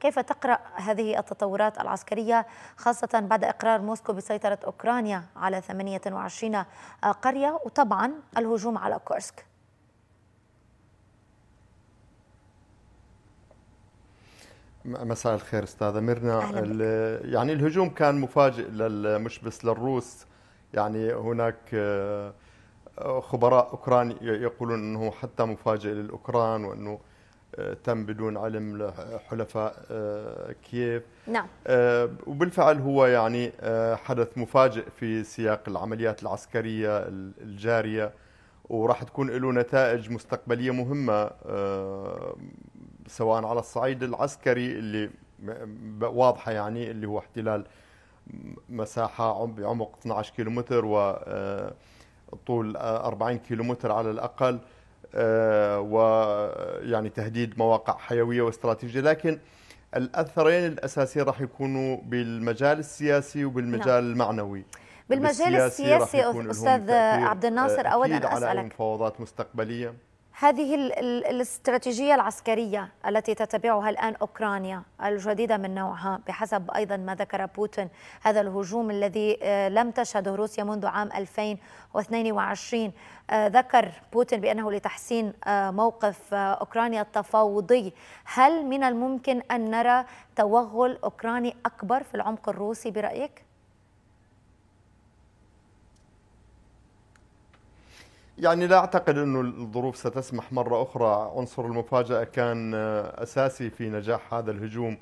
كيف تقرأ هذه التطورات العسكرية خاصة بعد إقرار موسكو بسيطرة أوكرانيا على 28 قرية وطبعا الهجوم على كورسك مساء الخير استاذه ميرنا يعني الهجوم كان مفاجئ مش بس للروس يعني هناك آه، خبراء اوكران يقولون انه حتى مفاجئ للاوكران وانه تم بدون علم حلفاء آه، كييف نعم آه، وبالفعل هو يعني آه، حدث مفاجئ في سياق العمليات العسكرية الجارية وراح تكون له نتائج مستقبلية مهمة سواء على الصعيد العسكري اللي واضحة يعني اللي هو احتلال مساحة بعمق 12 كيلومتر وطول 40 كيلومتر على الأقل آه، ويعني تهديد مواقع حيويه واستراتيجيه لكن الاثرين الاساسيين راح يكونوا بالمجال السياسي وبالمجال نعم. المعنوي بالمجال السياسي استاذ عبد الناصر اولا اسالك على مفاوضات مستقبليه هذه الاستراتيجية العسكرية التي تتبعها الآن أوكرانيا الجديدة من نوعها بحسب أيضا ما ذكر بوتين هذا الهجوم الذي آه، لم تشهده روسيا منذ عام 2022 آه، ذكر بوتين بأنه لتحسين آه، موقف أوكرانيا التفاوضي هل من الممكن أن نرى توغل أوكراني أكبر في العمق الروسي برأيك؟ يعني لا اعتقد انه الظروف ستسمح مره اخرى عنصر المفاجاه كان آه، اساسي في نجاح هذا الهجوم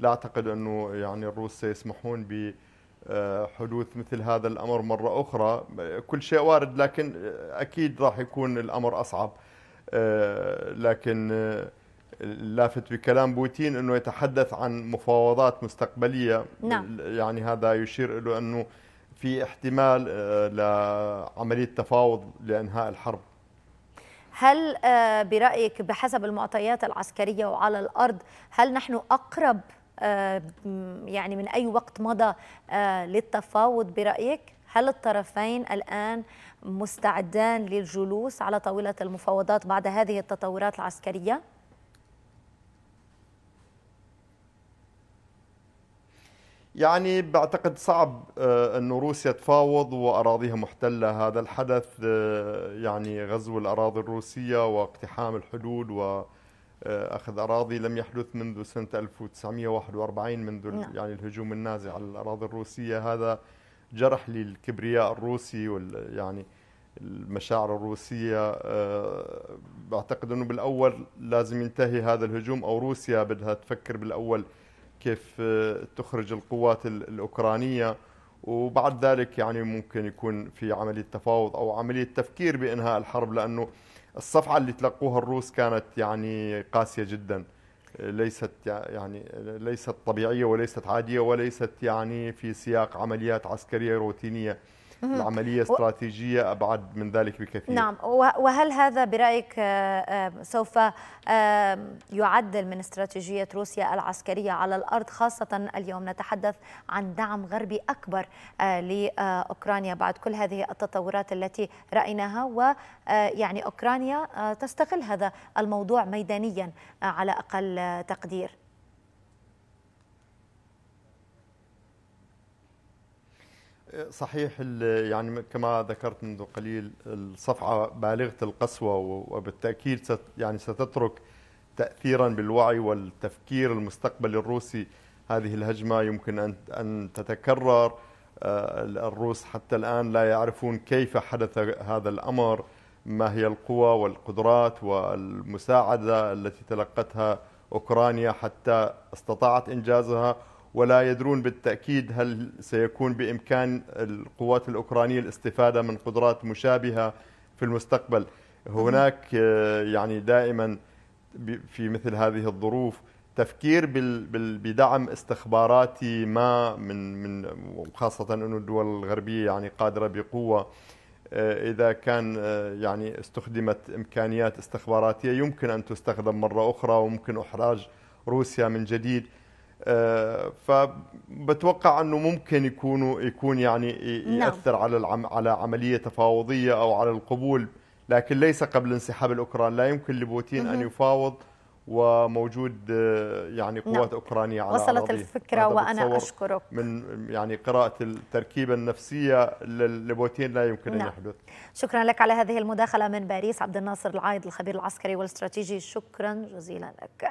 لا اعتقد انه يعني الروس سيسمحون ب آه، حدوث مثل هذا الامر مره اخرى كل شيء وارد لكن آه، اكيد راح يكون الامر اصعب لكن اللافت بكلام بوتين انه يتحدث عن مفاوضات مستقبليه نعم. يعني هذا يشير له انه في احتمال آه، لعملية تفاوض لإنهاء الحرب هل آه، برأيك بحسب المعطيات العسكرية وعلى الأرض هل نحن أقرب آه، يعني من أي وقت مضى للتفاوض برأيك؟ هل الطرفين الآن مستعدان للجلوس على طاولة المفاوضات بعد هذه التطورات العسكرية؟ يعني بعتقد صعب آه، انه روسيا تفاوض واراضيها محتله هذا الحدث آه، يعني غزو الاراضي الروسيه واقتحام الحدود و آه، اخذ اراضي لم يحدث منذ سنه 1941 منذ نعم. يعني الهجوم النازي على الاراضي الروسيه هذا جرح للكبرياء الروسي وال يعني المشاعر الروسيه بعتقد انه بالاول لازم ينتهي هذا الهجوم او روسيا بدها تفكر بالاول كيف آه، تخرج القوات الاوكرانيه وبعد ذلك يعني ممكن يكون في عمليه تفاوض او عمليه تفكير بانهاء الحرب لانه الصفعه اللي تلقوها الروس كانت يعني قاسيه جدا ليست يعني ليست طبيعيه وليست عاديه وليست يعني في سياق عمليات عسكريه روتينيه العملية استراتيجية أبعد من ذلك بكثير نعم وهل هذا برأيك آه، آه، سوف آه، يعدل من استراتيجية روسيا العسكرية على الأرض خاصة اليوم نتحدث عن دعم غربي أكبر لأوكرانيا بعد كل هذه التطورات التي رأيناها ويعني أوكرانيا تستغل هذا الموضوع ميدانيا على أقل تقدير صحيح يعني كما ذكرت منذ قليل الصفعة بالغة القسوة وبالتأكيد ست يعني ستترك تأثيرا بالوعي والتفكير المستقبلي الروسي هذه الهجمة يمكن أن أن تتكرر آه، الروس حتى الآن لا يعرفون كيف حدث هذا الأمر ما هي القوى والقدرات والمساعدة التي تلقتها أوكرانيا حتى استطاعت إنجازها ولا يدرون بالتأكيد هل سيكون بإمكان القوات الأوكرانية الاستفادة من قدرات مشابهة في المستقبل هناك آه، يعني دائما في مثل هذه الظروف تفكير بدعم استخباراتي ما من من وخاصة أن الدول الغربية يعني قادرة بقوة آه، إذا كان آه، يعني استخدمت إمكانيات استخباراتية يمكن أن تستخدم مرة أخرى وممكن إحراج روسيا من جديد آه، فبتوقع انه ممكن يكونوا يكون يعني نعم. ياثر على العم على عمليه تفاوضيه او على القبول لكن ليس قبل انسحاب الاوكران لا يمكن لبوتين ان يفاوض وموجود آه، يعني نعم. قوات نعم. اوكرانيه على وصلت الفكره وانا اشكرك من يعني قراءه التركيبه النفسيه لبوتين لا يمكن نعم. ان يحدث شكرا لك على هذه المداخله من باريس عبد الناصر العايد الخبير العسكري والاستراتيجي شكرا جزيلا لك